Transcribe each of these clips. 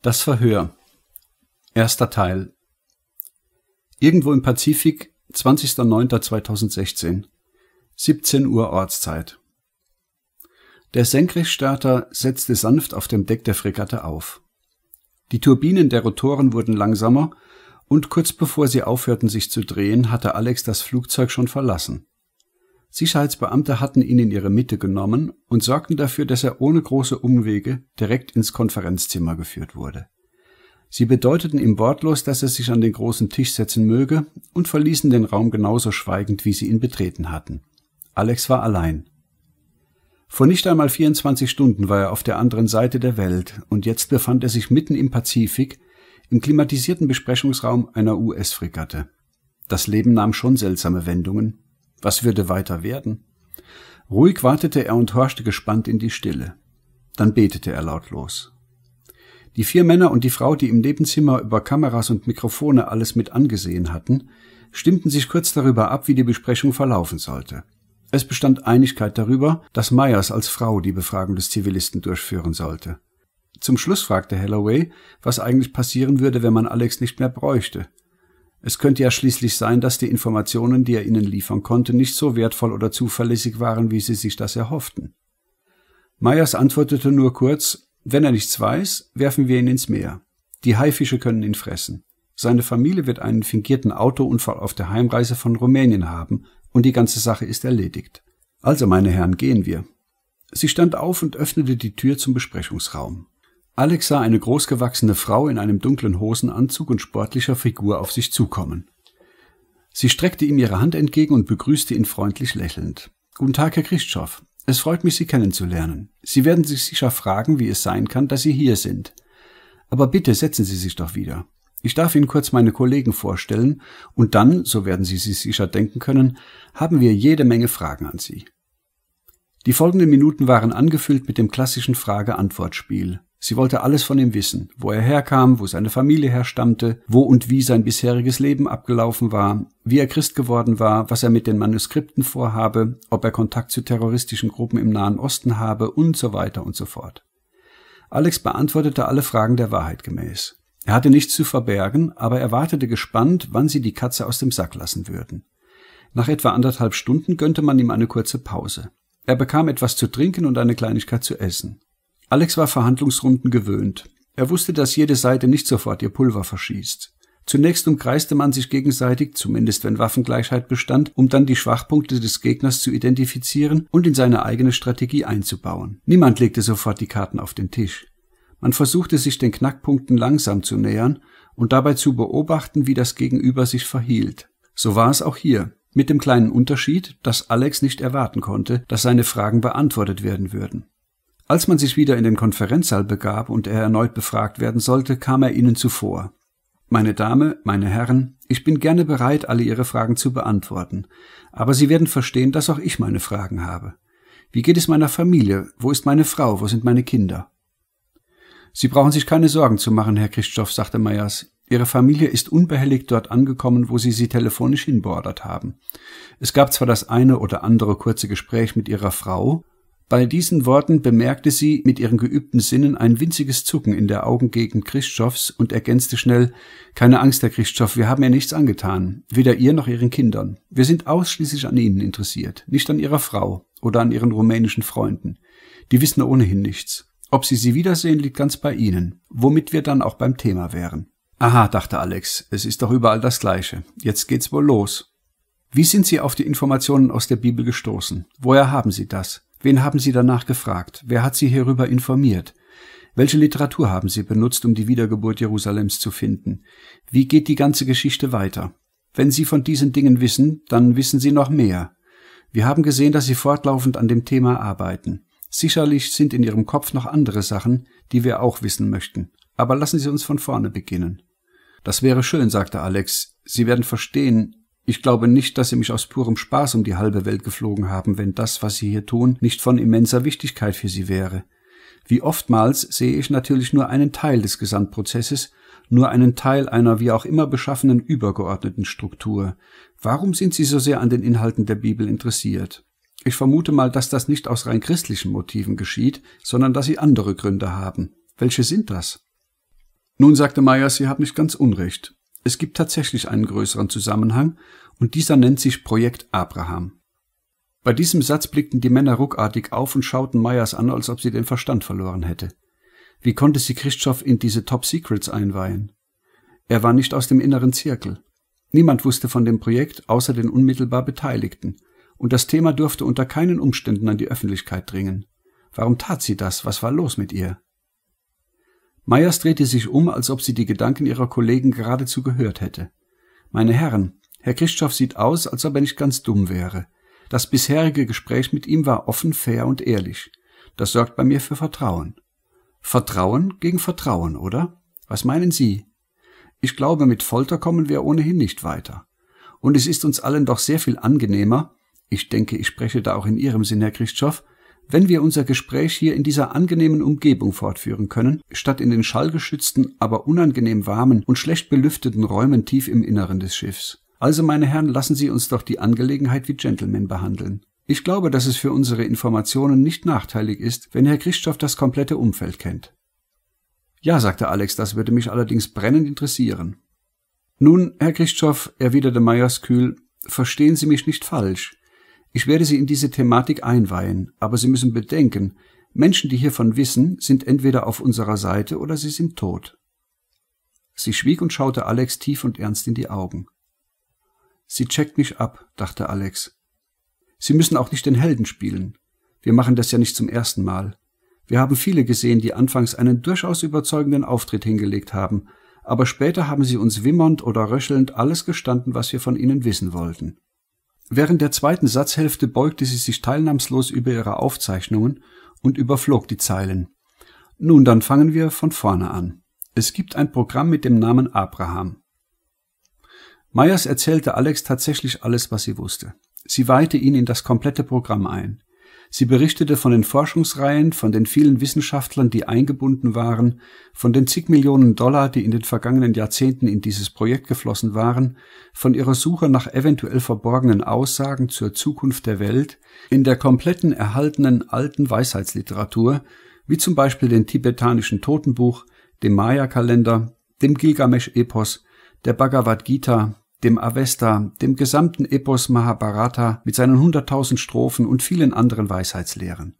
Das Verhör. Erster Teil. Irgendwo im Pazifik, 20.09.2016. 17 Uhr Ortszeit. Der Senkrechtstarter setzte sanft auf dem Deck der Fregatte auf. Die Turbinen der Rotoren wurden langsamer und kurz bevor sie aufhörten sich zu drehen, hatte Alex das Flugzeug schon verlassen. Sicherheitsbeamte hatten ihn in ihre Mitte genommen und sorgten dafür, dass er ohne große Umwege direkt ins Konferenzzimmer geführt wurde. Sie bedeuteten ihm wortlos, dass er sich an den großen Tisch setzen möge und verließen den Raum genauso schweigend, wie sie ihn betreten hatten. Alex war allein. Vor nicht einmal 24 Stunden war er auf der anderen Seite der Welt und jetzt befand er sich mitten im Pazifik im klimatisierten Besprechungsraum einer US-Fregatte. Das Leben nahm schon seltsame Wendungen. Was würde weiter werden? Ruhig wartete er und horchte gespannt in die Stille. Dann betete er lautlos. Die vier Männer und die Frau, die im Nebenzimmer über Kameras und Mikrofone alles mit angesehen hatten, stimmten sich kurz darüber ab, wie die Besprechung verlaufen sollte. Es bestand Einigkeit darüber, dass Myers als Frau die Befragung des Zivilisten durchführen sollte. Zum Schluss fragte Holloway, was eigentlich passieren würde, wenn man Alex nicht mehr bräuchte. Es könnte ja schließlich sein, dass die Informationen, die er ihnen liefern konnte, nicht so wertvoll oder zuverlässig waren, wie sie sich das erhofften. Meyers antwortete nur kurz, wenn er nichts weiß, werfen wir ihn ins Meer. Die Haifische können ihn fressen. Seine Familie wird einen fingierten Autounfall auf der Heimreise von Rumänien haben und die ganze Sache ist erledigt. Also, meine Herren, gehen wir. Sie stand auf und öffnete die Tür zum Besprechungsraum. Alex sah eine großgewachsene Frau in einem dunklen Hosenanzug und sportlicher Figur auf sich zukommen. Sie streckte ihm ihre Hand entgegen und begrüßte ihn freundlich lächelnd. Guten Tag, Herr Christoph. Es freut mich, Sie kennenzulernen. Sie werden sich sicher fragen, wie es sein kann, dass Sie hier sind. Aber bitte setzen Sie sich doch wieder. Ich darf Ihnen kurz meine Kollegen vorstellen, und dann, so werden Sie sich sicher denken können, haben wir jede Menge Fragen an Sie. Die folgenden Minuten waren angefüllt mit dem klassischen Frage-Antwort-Spiel. Sie wollte alles von ihm wissen, wo er herkam, wo seine Familie herstammte, wo und wie sein bisheriges Leben abgelaufen war, wie er Christ geworden war, was er mit den Manuskripten vorhabe, ob er Kontakt zu terroristischen Gruppen im Nahen Osten habe und so weiter und so fort. Alex beantwortete alle Fragen der Wahrheit gemäß. Er hatte nichts zu verbergen, aber er wartete gespannt, wann sie die Katze aus dem Sack lassen würden. Nach etwa anderthalb Stunden gönnte man ihm eine kurze Pause. Er bekam etwas zu trinken und eine Kleinigkeit zu essen. Alex war Verhandlungsrunden gewöhnt. Er wusste, dass jede Seite nicht sofort ihr Pulver verschießt. Zunächst umkreiste man sich gegenseitig, zumindest wenn Waffengleichheit bestand, um dann die Schwachpunkte des Gegners zu identifizieren und in seine eigene Strategie einzubauen. Niemand legte sofort die Karten auf den Tisch. Man versuchte sich den Knackpunkten langsam zu nähern und dabei zu beobachten, wie das Gegenüber sich verhielt. So war es auch hier, mit dem kleinen Unterschied, dass Alex nicht erwarten konnte, dass seine Fragen beantwortet werden würden. Als man sich wieder in den Konferenzsaal begab und er erneut befragt werden sollte, kam er ihnen zuvor. Meine Dame, meine Herren, ich bin gerne bereit, alle Ihre Fragen zu beantworten, aber Sie werden verstehen, dass auch ich meine Fragen habe. Wie geht es meiner Familie? Wo ist meine Frau? Wo sind meine Kinder? Sie brauchen sich keine Sorgen zu machen, Herr Christoph, sagte Meyers. Ihre Familie ist unbehelligt dort angekommen, wo Sie sie telefonisch hinbeordert haben. Es gab zwar das eine oder andere kurze Gespräch mit Ihrer Frau, bei diesen Worten bemerkte sie mit ihren geübten Sinnen ein winziges Zucken in der Augengegend Christophs und ergänzte schnell Keine Angst, Herr Christoph, wir haben ihr nichts angetan, weder ihr noch ihren Kindern. Wir sind ausschließlich an Ihnen interessiert, nicht an Ihrer Frau oder an Ihren rumänischen Freunden. Die wissen ohnehin nichts. Ob Sie sie wiedersehen, liegt ganz bei Ihnen, womit wir dann auch beim Thema wären. Aha, dachte Alex, es ist doch überall das Gleiche. Jetzt geht's wohl los. Wie sind Sie auf die Informationen aus der Bibel gestoßen? Woher haben Sie das? Wen haben Sie danach gefragt? Wer hat Sie hierüber informiert? Welche Literatur haben Sie benutzt, um die Wiedergeburt Jerusalems zu finden? Wie geht die ganze Geschichte weiter? Wenn Sie von diesen Dingen wissen, dann wissen Sie noch mehr. Wir haben gesehen, dass Sie fortlaufend an dem Thema arbeiten. Sicherlich sind in Ihrem Kopf noch andere Sachen, die wir auch wissen möchten. Aber lassen Sie uns von vorne beginnen. Das wäre schön, sagte Alex. Sie werden verstehen, ich glaube nicht, dass sie mich aus purem Spaß um die halbe Welt geflogen haben, wenn das, was sie hier tun, nicht von immenser Wichtigkeit für sie wäre. Wie oftmals sehe ich natürlich nur einen Teil des Gesamtprozesses, nur einen Teil einer wie auch immer beschaffenen übergeordneten Struktur. Warum sind Sie so sehr an den Inhalten der Bibel interessiert? Ich vermute mal, dass das nicht aus rein christlichen Motiven geschieht, sondern dass Sie andere Gründe haben. Welche sind das? Nun sagte Meyers, Sie haben nicht ganz Unrecht. Es gibt tatsächlich einen größeren Zusammenhang, und dieser nennt sich Projekt Abraham. Bei diesem Satz blickten die Männer ruckartig auf und schauten Meyers an, als ob sie den Verstand verloren hätte. Wie konnte sie Christoph in diese Top Secrets einweihen? Er war nicht aus dem inneren Zirkel. Niemand wusste von dem Projekt außer den unmittelbar Beteiligten, und das Thema durfte unter keinen Umständen an die Öffentlichkeit dringen. Warum tat sie das? Was war los mit ihr? Meyers drehte sich um, als ob sie die Gedanken ihrer Kollegen geradezu gehört hätte. Meine Herren, Herr Christoph sieht aus, als ob er nicht ganz dumm wäre. Das bisherige Gespräch mit ihm war offen, fair und ehrlich. Das sorgt bei mir für Vertrauen. Vertrauen gegen Vertrauen, oder? Was meinen Sie? Ich glaube, mit Folter kommen wir ohnehin nicht weiter. Und es ist uns allen doch sehr viel angenehmer, ich denke, ich spreche da auch in Ihrem Sinn, Herr Christoph, wenn wir unser Gespräch hier in dieser angenehmen Umgebung fortführen können, statt in den schallgeschützten, aber unangenehm warmen und schlecht belüfteten Räumen tief im Inneren des Schiffs. Also, meine Herren, lassen Sie uns doch die Angelegenheit wie Gentlemen behandeln. Ich glaube, dass es für unsere Informationen nicht nachteilig ist, wenn Herr Christoph das komplette Umfeld kennt. Ja, sagte Alex, das würde mich allerdings brennend interessieren. Nun, Herr Christoph, erwiderte Majors kühl, verstehen Sie mich nicht falsch. Ich werde Sie in diese Thematik einweihen, aber Sie müssen bedenken, Menschen, die hiervon wissen, sind entweder auf unserer Seite oder sie sind tot. Sie schwieg und schaute Alex tief und ernst in die Augen. Sie checkt mich ab, dachte Alex. Sie müssen auch nicht den Helden spielen. Wir machen das ja nicht zum ersten Mal. Wir haben viele gesehen, die anfangs einen durchaus überzeugenden Auftritt hingelegt haben, aber später haben sie uns wimmernd oder röchelnd alles gestanden, was wir von ihnen wissen wollten. Während der zweiten Satzhälfte beugte sie sich teilnahmslos über ihre Aufzeichnungen und überflog die Zeilen. Nun, dann fangen wir von vorne an. Es gibt ein Programm mit dem Namen Abraham. Meyers erzählte Alex tatsächlich alles, was sie wusste. Sie weihte ihn in das komplette Programm ein. Sie berichtete von den Forschungsreihen, von den vielen Wissenschaftlern, die eingebunden waren, von den zig Millionen Dollar, die in den vergangenen Jahrzehnten in dieses Projekt geflossen waren, von ihrer Suche nach eventuell verborgenen Aussagen zur Zukunft der Welt in der kompletten erhaltenen alten Weisheitsliteratur, wie zum Beispiel den tibetanischen Totenbuch, dem Maya-Kalender, dem Gilgamesch-Epos, der Bhagavad Gita, dem Avesta, dem gesamten Epos Mahabharata mit seinen hunderttausend Strophen und vielen anderen Weisheitslehren.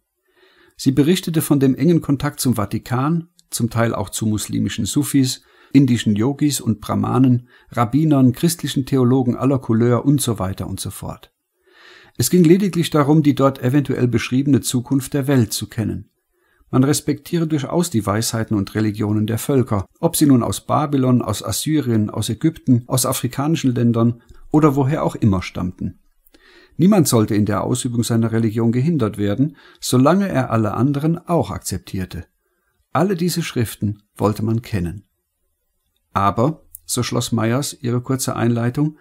Sie berichtete von dem engen Kontakt zum Vatikan, zum Teil auch zu muslimischen Sufis, indischen Yogis und Brahmanen, Rabbinern, christlichen Theologen aller Couleur und so weiter und so fort. Es ging lediglich darum, die dort eventuell beschriebene Zukunft der Welt zu kennen. Man respektiere durchaus die Weisheiten und Religionen der Völker, ob sie nun aus Babylon, aus Assyrien, aus Ägypten, aus afrikanischen Ländern oder woher auch immer stammten. Niemand sollte in der Ausübung seiner Religion gehindert werden, solange er alle anderen auch akzeptierte. Alle diese Schriften wollte man kennen. Aber, so schloss Meyers ihre kurze Einleitung,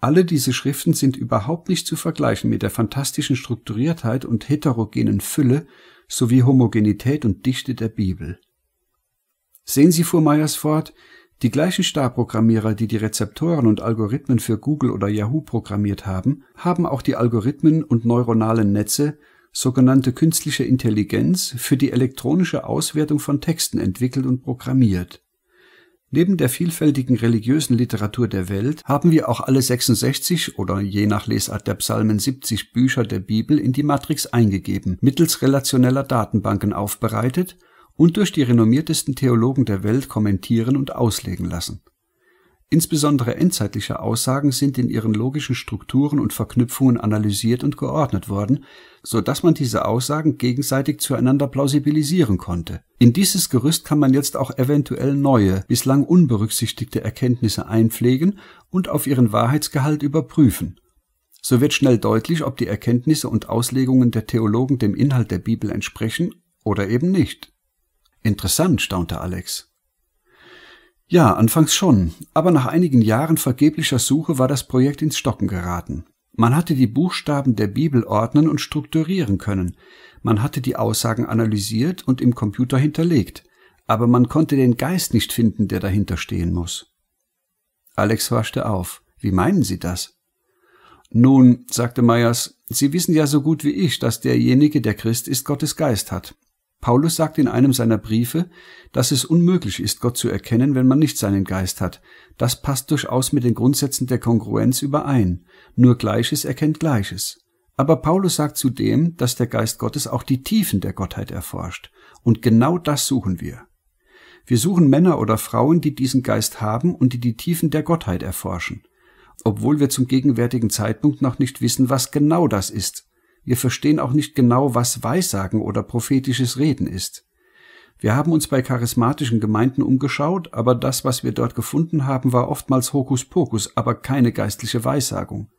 alle diese Schriften sind überhaupt nicht zu vergleichen mit der fantastischen Strukturiertheit und heterogenen Fülle, sowie Homogenität und Dichte der Bibel. Sehen Sie, fuhr Meyers fort, die gleichen Starprogrammierer, die die Rezeptoren und Algorithmen für Google oder Yahoo programmiert haben, haben auch die Algorithmen und neuronalen Netze, sogenannte künstliche Intelligenz, für die elektronische Auswertung von Texten entwickelt und programmiert Neben der vielfältigen religiösen Literatur der Welt haben wir auch alle 66 oder je nach Lesart der Psalmen 70 Bücher der Bibel in die Matrix eingegeben, mittels relationeller Datenbanken aufbereitet und durch die renommiertesten Theologen der Welt kommentieren und auslegen lassen Insbesondere endzeitliche Aussagen sind in ihren logischen Strukturen und Verknüpfungen analysiert und geordnet worden, so dass man diese Aussagen gegenseitig zueinander plausibilisieren konnte. In dieses Gerüst kann man jetzt auch eventuell neue, bislang unberücksichtigte Erkenntnisse einpflegen und auf ihren Wahrheitsgehalt überprüfen. So wird schnell deutlich, ob die Erkenntnisse und Auslegungen der Theologen dem Inhalt der Bibel entsprechen oder eben nicht. Interessant, staunte Alex. Ja, anfangs schon, aber nach einigen Jahren vergeblicher Suche war das Projekt ins Stocken geraten. Man hatte die Buchstaben der Bibel ordnen und strukturieren können, man hatte die Aussagen analysiert und im Computer hinterlegt, aber man konnte den Geist nicht finden, der dahinter stehen muss. Alex waschte auf. Wie meinen Sie das? Nun, sagte Meyers, Sie wissen ja so gut wie ich, dass derjenige, der Christ ist, Gottes Geist hat. Paulus sagt in einem seiner Briefe, dass es unmöglich ist, Gott zu erkennen, wenn man nicht seinen Geist hat. Das passt durchaus mit den Grundsätzen der Kongruenz überein. Nur Gleiches erkennt Gleiches. Aber Paulus sagt zudem, dass der Geist Gottes auch die Tiefen der Gottheit erforscht. Und genau das suchen wir. Wir suchen Männer oder Frauen, die diesen Geist haben und die die Tiefen der Gottheit erforschen. Obwohl wir zum gegenwärtigen Zeitpunkt noch nicht wissen, was genau das ist, wir verstehen auch nicht genau, was Weissagen oder prophetisches Reden ist. Wir haben uns bei charismatischen Gemeinden umgeschaut, aber das, was wir dort gefunden haben, war oftmals Hokuspokus, aber keine geistliche Weissagung.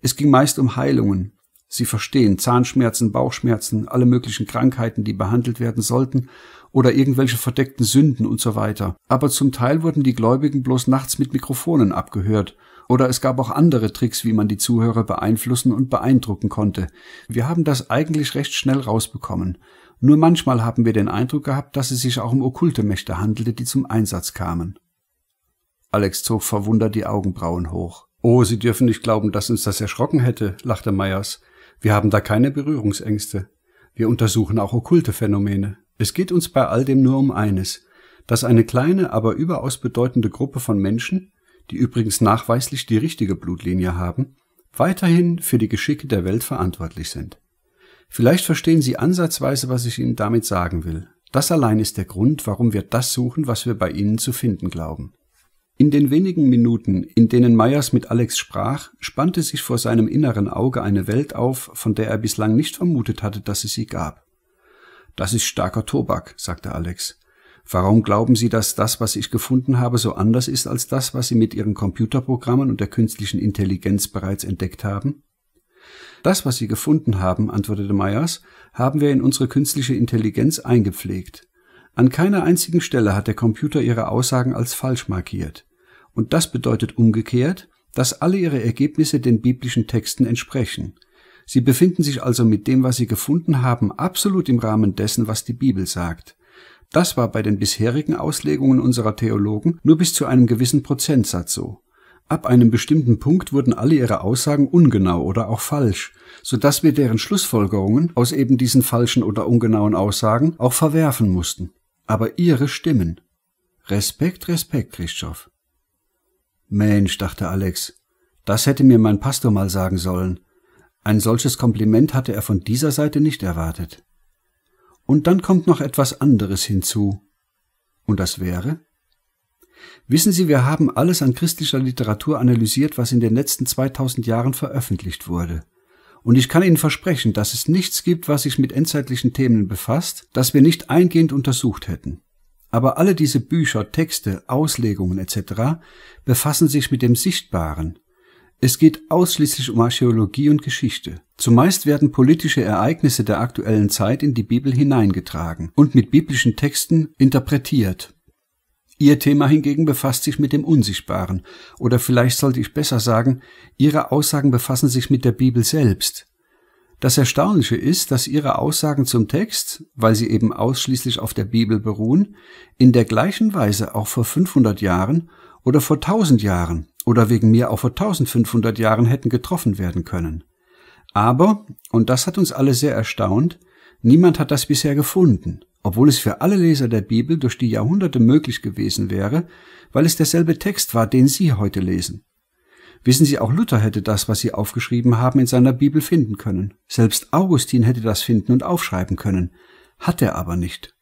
Es ging meist um Heilungen. Sie verstehen Zahnschmerzen, Bauchschmerzen, alle möglichen Krankheiten, die behandelt werden sollten, oder irgendwelche verdeckten Sünden und so weiter. Aber zum Teil wurden die Gläubigen bloß nachts mit Mikrofonen abgehört oder es gab auch andere Tricks, wie man die Zuhörer beeinflussen und beeindrucken konnte. Wir haben das eigentlich recht schnell rausbekommen. Nur manchmal haben wir den Eindruck gehabt, dass es sich auch um okkulte Mächte handelte, die zum Einsatz kamen. Alex zog verwundert die Augenbrauen hoch. Oh, Sie dürfen nicht glauben, dass uns das erschrocken hätte, lachte Meyers. Wir haben da keine Berührungsängste. Wir untersuchen auch okkulte Phänomene. Es geht uns bei all dem nur um eines, dass eine kleine, aber überaus bedeutende Gruppe von Menschen die übrigens nachweislich die richtige Blutlinie haben, weiterhin für die Geschicke der Welt verantwortlich sind. Vielleicht verstehen Sie ansatzweise, was ich Ihnen damit sagen will. Das allein ist der Grund, warum wir das suchen, was wir bei Ihnen zu finden glauben. In den wenigen Minuten, in denen Meyers mit Alex sprach, spannte sich vor seinem inneren Auge eine Welt auf, von der er bislang nicht vermutet hatte, dass es sie gab. Das ist starker Tobak, sagte Alex. Warum glauben Sie, dass das, was ich gefunden habe, so anders ist als das, was Sie mit Ihren Computerprogrammen und der künstlichen Intelligenz bereits entdeckt haben? Das, was Sie gefunden haben, antwortete Meyers, haben wir in unsere künstliche Intelligenz eingepflegt. An keiner einzigen Stelle hat der Computer Ihre Aussagen als falsch markiert. Und das bedeutet umgekehrt, dass alle Ihre Ergebnisse den biblischen Texten entsprechen. Sie befinden sich also mit dem, was Sie gefunden haben, absolut im Rahmen dessen, was die Bibel sagt. Das war bei den bisherigen Auslegungen unserer Theologen nur bis zu einem gewissen Prozentsatz so. Ab einem bestimmten Punkt wurden alle ihre Aussagen ungenau oder auch falsch, so dass wir deren Schlussfolgerungen aus eben diesen falschen oder ungenauen Aussagen auch verwerfen mussten. Aber ihre stimmen. Respekt, Respekt, Christoph. Mensch, dachte Alex, das hätte mir mein Pastor mal sagen sollen. Ein solches Kompliment hatte er von dieser Seite nicht erwartet. Und dann kommt noch etwas anderes hinzu. Und das wäre? Wissen Sie, wir haben alles an christlicher Literatur analysiert, was in den letzten 2000 Jahren veröffentlicht wurde. Und ich kann Ihnen versprechen, dass es nichts gibt, was sich mit endzeitlichen Themen befasst, das wir nicht eingehend untersucht hätten. Aber alle diese Bücher, Texte, Auslegungen etc. befassen sich mit dem Sichtbaren, es geht ausschließlich um Archäologie und Geschichte. Zumeist werden politische Ereignisse der aktuellen Zeit in die Bibel hineingetragen und mit biblischen Texten interpretiert. Ihr Thema hingegen befasst sich mit dem Unsichtbaren, oder vielleicht sollte ich besser sagen, Ihre Aussagen befassen sich mit der Bibel selbst. Das Erstaunliche ist, dass Ihre Aussagen zum Text, weil sie eben ausschließlich auf der Bibel beruhen, in der gleichen Weise auch vor 500 Jahren oder vor 1000 Jahren oder wegen mir auch vor 1500 Jahren hätten getroffen werden können. Aber, und das hat uns alle sehr erstaunt, niemand hat das bisher gefunden, obwohl es für alle Leser der Bibel durch die Jahrhunderte möglich gewesen wäre, weil es derselbe Text war, den Sie heute lesen. Wissen Sie, auch Luther hätte das, was Sie aufgeschrieben haben, in seiner Bibel finden können. Selbst Augustin hätte das finden und aufschreiben können, hat er aber nicht.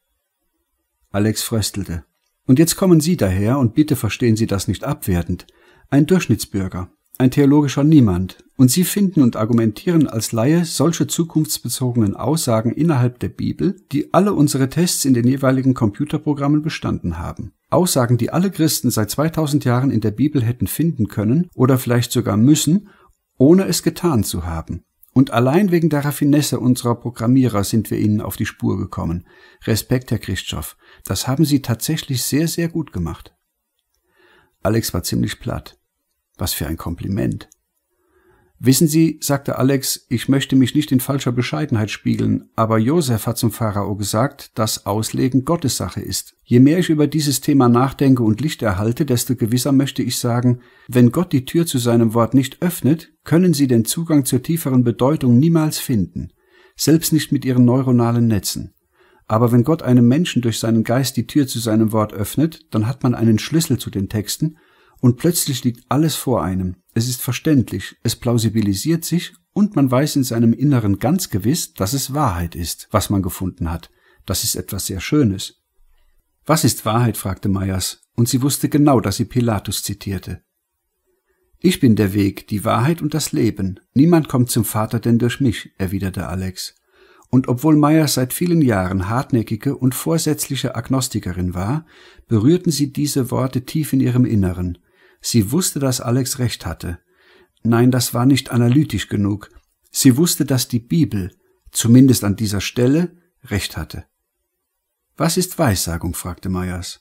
Alex fröstelte. Und jetzt kommen Sie daher und bitte verstehen Sie das nicht abwertend ein Durchschnittsbürger, ein theologischer Niemand, und Sie finden und argumentieren als Laie solche zukunftsbezogenen Aussagen innerhalb der Bibel, die alle unsere Tests in den jeweiligen Computerprogrammen bestanden haben. Aussagen, die alle Christen seit 2000 Jahren in der Bibel hätten finden können oder vielleicht sogar müssen, ohne es getan zu haben. Und allein wegen der Raffinesse unserer Programmierer sind wir Ihnen auf die Spur gekommen. Respekt, Herr Christoph. Das haben Sie tatsächlich sehr, sehr gut gemacht. Alex war ziemlich platt. Was für ein Kompliment. Wissen Sie, sagte Alex, ich möchte mich nicht in falscher Bescheidenheit spiegeln, aber Josef hat zum Pharao gesagt, dass Auslegen Gottes Sache ist. Je mehr ich über dieses Thema nachdenke und Licht erhalte, desto gewisser möchte ich sagen, wenn Gott die Tür zu seinem Wort nicht öffnet, können Sie den Zugang zur tieferen Bedeutung niemals finden, selbst nicht mit Ihren neuronalen Netzen. Aber wenn Gott einem Menschen durch seinen Geist die Tür zu seinem Wort öffnet, dann hat man einen Schlüssel zu den Texten und plötzlich liegt alles vor einem. Es ist verständlich, es plausibilisiert sich und man weiß in seinem Inneren ganz gewiss, dass es Wahrheit ist, was man gefunden hat. Das ist etwas sehr Schönes. Was ist Wahrheit? fragte Meyers, und sie wusste genau, dass sie Pilatus zitierte. Ich bin der Weg, die Wahrheit und das Leben. Niemand kommt zum Vater denn durch mich, erwiderte Alex. Und obwohl Meyers seit vielen Jahren hartnäckige und vorsätzliche Agnostikerin war, berührten sie diese Worte tief in ihrem Inneren. Sie wusste, dass Alex recht hatte. Nein, das war nicht analytisch genug. Sie wusste, dass die Bibel, zumindest an dieser Stelle, recht hatte. Was ist Weissagung? fragte Meyers.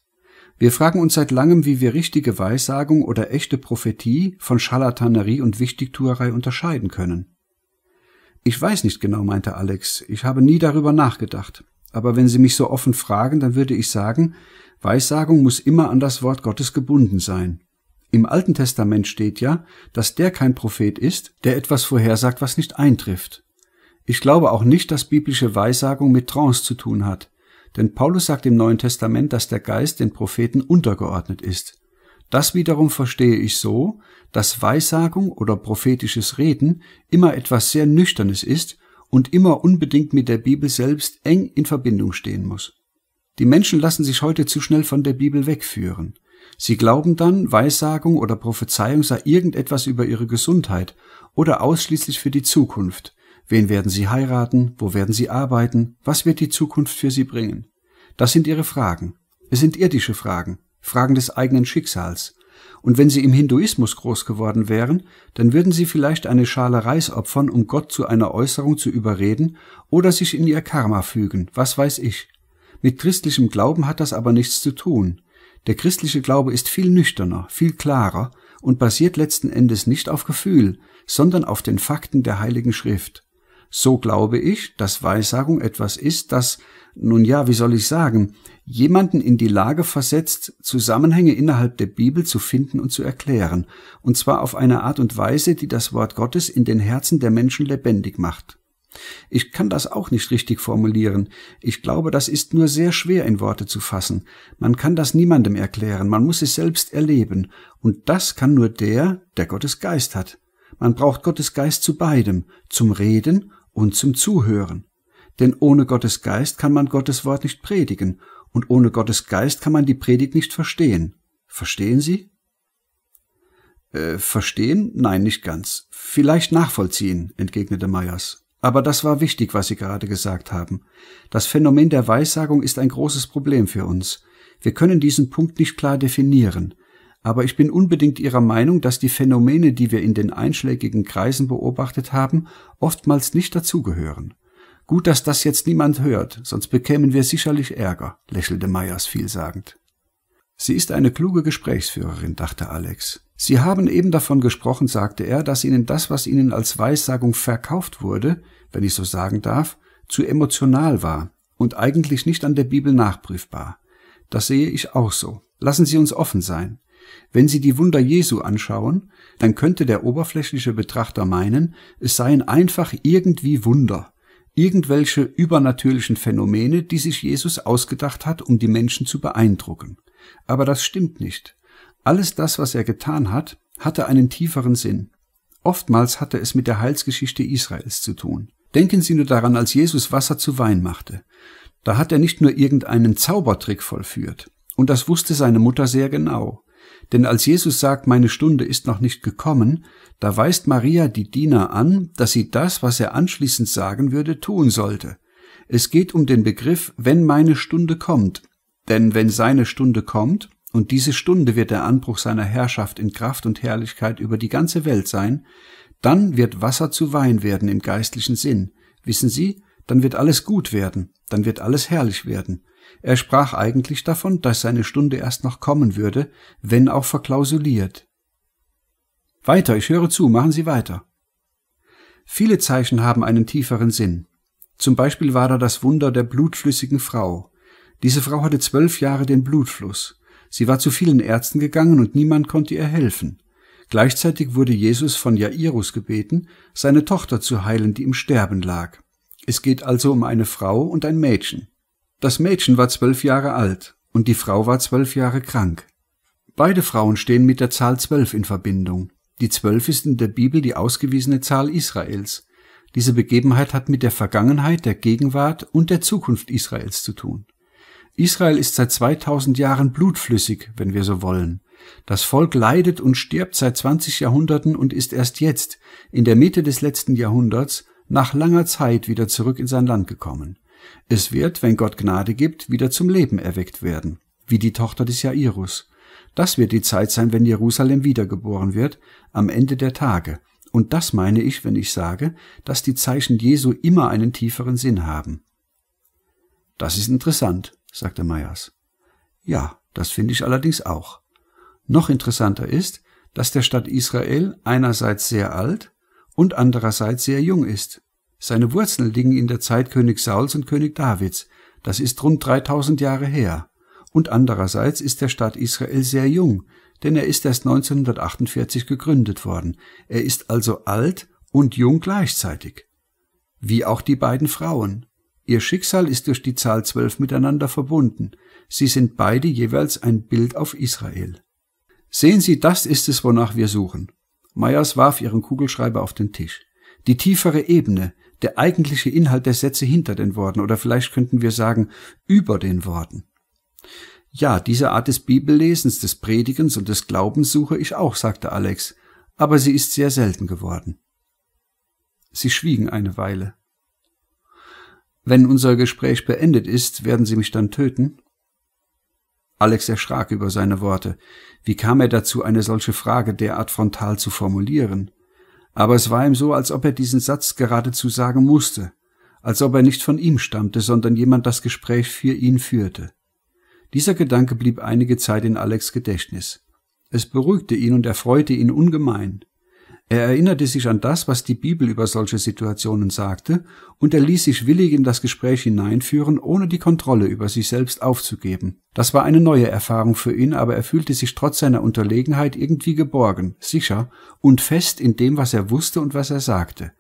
Wir fragen uns seit langem, wie wir richtige Weissagung oder echte Prophetie von Scharlatanerie und Wichtigtuerei unterscheiden können. Ich weiß nicht genau, meinte Alex. Ich habe nie darüber nachgedacht. Aber wenn Sie mich so offen fragen, dann würde ich sagen, Weissagung muss immer an das Wort Gottes gebunden sein. Im Alten Testament steht ja, dass der kein Prophet ist, der etwas vorhersagt, was nicht eintrifft. Ich glaube auch nicht, dass biblische Weissagung mit Trance zu tun hat, denn Paulus sagt im Neuen Testament, dass der Geist den Propheten untergeordnet ist. Das wiederum verstehe ich so, dass Weissagung oder prophetisches Reden immer etwas sehr Nüchternes ist und immer unbedingt mit der Bibel selbst eng in Verbindung stehen muss. Die Menschen lassen sich heute zu schnell von der Bibel wegführen. Sie glauben dann, Weissagung oder Prophezeiung sei irgendetwas über ihre Gesundheit oder ausschließlich für die Zukunft. Wen werden sie heiraten? Wo werden sie arbeiten? Was wird die Zukunft für sie bringen? Das sind ihre Fragen. Es sind irdische Fragen, Fragen des eigenen Schicksals. Und wenn sie im Hinduismus groß geworden wären, dann würden sie vielleicht eine Schale Reis opfern, um Gott zu einer Äußerung zu überreden oder sich in ihr Karma fügen, was weiß ich. Mit christlichem Glauben hat das aber nichts zu tun. Der christliche Glaube ist viel nüchterner, viel klarer und basiert letzten Endes nicht auf Gefühl, sondern auf den Fakten der Heiligen Schrift. So glaube ich, dass Weissagung etwas ist, das, nun ja, wie soll ich sagen, jemanden in die Lage versetzt, Zusammenhänge innerhalb der Bibel zu finden und zu erklären, und zwar auf eine Art und Weise, die das Wort Gottes in den Herzen der Menschen lebendig macht. Ich kann das auch nicht richtig formulieren. Ich glaube, das ist nur sehr schwer in Worte zu fassen. Man kann das niemandem erklären, man muss es selbst erleben. Und das kann nur der, der Gottes Geist hat. Man braucht Gottes Geist zu beidem, zum Reden und zum Zuhören. Denn ohne Gottes Geist kann man Gottes Wort nicht predigen, und ohne Gottes Geist kann man die Predigt nicht verstehen. Verstehen Sie? Äh, verstehen? Nein, nicht ganz. Vielleicht nachvollziehen, entgegnete Meyers. Aber das war wichtig, was Sie gerade gesagt haben. Das Phänomen der Weissagung ist ein großes Problem für uns. Wir können diesen Punkt nicht klar definieren. Aber ich bin unbedingt Ihrer Meinung, dass die Phänomene, die wir in den einschlägigen Kreisen beobachtet haben, oftmals nicht dazugehören. Gut, dass das jetzt niemand hört, sonst bekämen wir sicherlich Ärger, lächelte Meyers vielsagend. Sie ist eine kluge Gesprächsführerin, dachte Alex. Sie haben eben davon gesprochen, sagte er, dass Ihnen das, was Ihnen als Weissagung verkauft wurde, wenn ich so sagen darf, zu emotional war und eigentlich nicht an der Bibel nachprüfbar. Das sehe ich auch so. Lassen Sie uns offen sein. Wenn Sie die Wunder Jesu anschauen, dann könnte der oberflächliche Betrachter meinen, es seien einfach irgendwie Wunder, irgendwelche übernatürlichen Phänomene, die sich Jesus ausgedacht hat, um die Menschen zu beeindrucken. Aber das stimmt nicht. Alles das, was er getan hat, hatte einen tieferen Sinn. Oftmals hatte es mit der Heilsgeschichte Israels zu tun. Denken Sie nur daran, als Jesus Wasser zu Wein machte. Da hat er nicht nur irgendeinen Zaubertrick vollführt. Und das wusste seine Mutter sehr genau. Denn als Jesus sagt, meine Stunde ist noch nicht gekommen, da weist Maria die Diener an, dass sie das, was er anschließend sagen würde, tun sollte. Es geht um den Begriff, wenn meine Stunde kommt, denn wenn seine Stunde kommt, und diese Stunde wird der Anbruch seiner Herrschaft in Kraft und Herrlichkeit über die ganze Welt sein, dann wird Wasser zu Wein werden im geistlichen Sinn. Wissen Sie, dann wird alles gut werden, dann wird alles herrlich werden. Er sprach eigentlich davon, dass seine Stunde erst noch kommen würde, wenn auch verklausuliert. Weiter, ich höre zu, machen Sie weiter. Viele Zeichen haben einen tieferen Sinn. Zum Beispiel war da das Wunder der blutflüssigen Frau. Diese Frau hatte zwölf Jahre den Blutfluss. Sie war zu vielen Ärzten gegangen und niemand konnte ihr helfen. Gleichzeitig wurde Jesus von Jairus gebeten, seine Tochter zu heilen, die im Sterben lag. Es geht also um eine Frau und ein Mädchen. Das Mädchen war zwölf Jahre alt und die Frau war zwölf Jahre krank. Beide Frauen stehen mit der Zahl zwölf in Verbindung. Die zwölf ist in der Bibel die ausgewiesene Zahl Israels. Diese Begebenheit hat mit der Vergangenheit, der Gegenwart und der Zukunft Israels zu tun. Israel ist seit 2000 Jahren blutflüssig, wenn wir so wollen. Das Volk leidet und stirbt seit 20 Jahrhunderten und ist erst jetzt, in der Mitte des letzten Jahrhunderts, nach langer Zeit wieder zurück in sein Land gekommen. Es wird, wenn Gott Gnade gibt, wieder zum Leben erweckt werden, wie die Tochter des Jairus. Das wird die Zeit sein, wenn Jerusalem wiedergeboren wird, am Ende der Tage. Und das meine ich, wenn ich sage, dass die Zeichen Jesu immer einen tieferen Sinn haben. Das ist interessant sagte Meyers. Ja, das finde ich allerdings auch. Noch interessanter ist, dass der Stadt Israel einerseits sehr alt und andererseits sehr jung ist. Seine Wurzeln liegen in der Zeit König Sauls und König Davids. Das ist rund 3000 Jahre her. Und andererseits ist der Staat Israel sehr jung, denn er ist erst 1948 gegründet worden. Er ist also alt und jung gleichzeitig. Wie auch die beiden Frauen. Ihr Schicksal ist durch die Zahl zwölf miteinander verbunden. Sie sind beide jeweils ein Bild auf Israel. Sehen Sie, das ist es, wonach wir suchen. Meyers warf ihren Kugelschreiber auf den Tisch. Die tiefere Ebene, der eigentliche Inhalt der Sätze hinter den Worten, oder vielleicht könnten wir sagen, über den Worten. Ja, diese Art des Bibellesens, des Predigens und des Glaubens suche ich auch, sagte Alex, aber sie ist sehr selten geworden. Sie schwiegen eine Weile. Wenn unser Gespräch beendet ist, werden Sie mich dann töten? Alex erschrak über seine Worte. Wie kam er dazu, eine solche Frage derart frontal zu formulieren? Aber es war ihm so, als ob er diesen Satz geradezu sagen musste, als ob er nicht von ihm stammte, sondern jemand das Gespräch für ihn führte. Dieser Gedanke blieb einige Zeit in Alex Gedächtnis. Es beruhigte ihn und erfreute ihn ungemein. Er erinnerte sich an das, was die Bibel über solche Situationen sagte, und er ließ sich willig in das Gespräch hineinführen, ohne die Kontrolle über sich selbst aufzugeben. Das war eine neue Erfahrung für ihn, aber er fühlte sich trotz seiner Unterlegenheit irgendwie geborgen, sicher und fest in dem, was er wusste und was er sagte.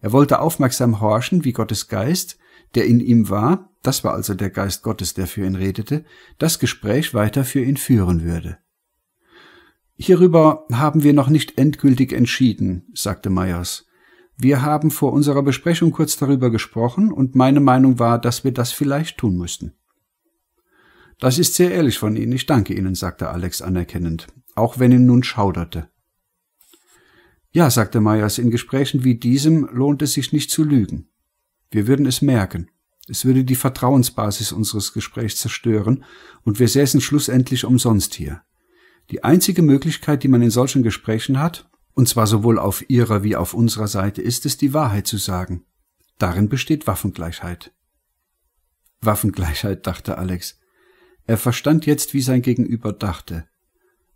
Er wollte aufmerksam horchen, wie Gottes Geist, der in ihm war, das war also der Geist Gottes, der für ihn redete, das Gespräch weiter für ihn führen würde. Hierüber haben wir noch nicht endgültig entschieden, sagte Meyers. Wir haben vor unserer Besprechung kurz darüber gesprochen und meine Meinung war, dass wir das vielleicht tun müssten. Das ist sehr ehrlich von Ihnen, ich danke Ihnen, sagte Alex anerkennend, auch wenn ihn nun schauderte. Ja, sagte Meyers, in Gesprächen wie diesem lohnt es sich nicht zu lügen. Wir würden es merken. Es würde die Vertrauensbasis unseres Gesprächs zerstören und wir säßen schlussendlich umsonst hier. Die einzige Möglichkeit, die man in solchen Gesprächen hat, und zwar sowohl auf ihrer wie auf unserer Seite, ist es, die Wahrheit zu sagen. Darin besteht Waffengleichheit. Waffengleichheit, dachte Alex. Er verstand jetzt, wie sein Gegenüber dachte.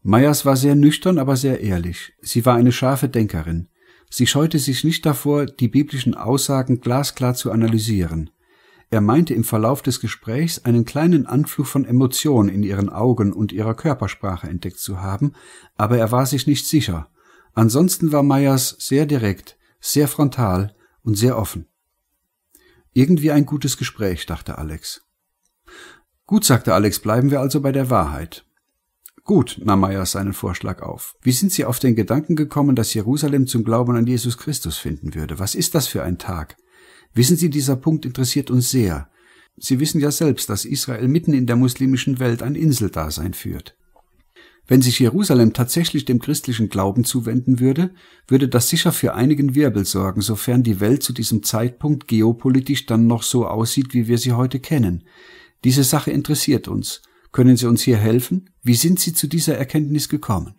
Meyers war sehr nüchtern, aber sehr ehrlich. Sie war eine scharfe Denkerin. Sie scheute sich nicht davor, die biblischen Aussagen glasklar zu analysieren. Er meinte im Verlauf des Gesprächs einen kleinen Anflug von Emotion in ihren Augen und ihrer Körpersprache entdeckt zu haben, aber er war sich nicht sicher. Ansonsten war Meyers sehr direkt, sehr frontal und sehr offen. Irgendwie ein gutes Gespräch, dachte Alex. Gut, sagte Alex, bleiben wir also bei der Wahrheit. Gut, nahm Meyers seinen Vorschlag auf. Wie sind Sie auf den Gedanken gekommen, dass Jerusalem zum Glauben an Jesus Christus finden würde? Was ist das für ein Tag? Wissen Sie, dieser Punkt interessiert uns sehr. Sie wissen ja selbst, dass Israel mitten in der muslimischen Welt ein Inseldasein führt. Wenn sich Jerusalem tatsächlich dem christlichen Glauben zuwenden würde, würde das sicher für einigen Wirbel sorgen, sofern die Welt zu diesem Zeitpunkt geopolitisch dann noch so aussieht, wie wir sie heute kennen. Diese Sache interessiert uns. Können Sie uns hier helfen? Wie sind Sie zu dieser Erkenntnis gekommen?